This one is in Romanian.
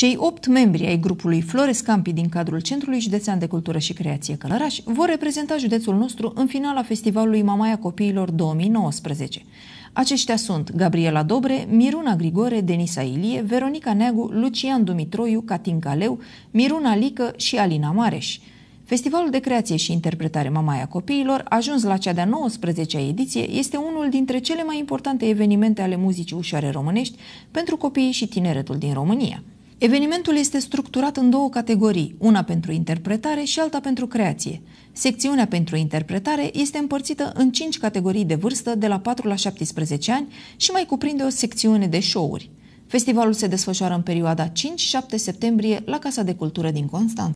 Cei opt membri ai grupului Flores Campi din cadrul Centrului Județean de Cultură și Creație Călăraș vor reprezenta județul nostru în finala festivalului Mamaia Copiilor 2019. Aceștia sunt Gabriela Dobre, Miruna Grigore, Denisa Ilie, Veronica Neagu, Lucian Dumitroiu, Catin Caleu, Miruna Lică și Alina Mareș. Festivalul de creație și interpretare Mamaia Copiilor, ajuns la cea de-a 19-a ediție, este unul dintre cele mai importante evenimente ale muzicii ușoare românești pentru copiii și tineretul din România. Evenimentul este structurat în două categorii, una pentru interpretare și alta pentru creație. Secțiunea pentru interpretare este împărțită în 5 categorii de vârstă de la 4 la 17 ani și mai cuprinde o secțiune de show-uri. Festivalul se desfășoară în perioada 5-7 septembrie la Casa de Cultură din Constanța.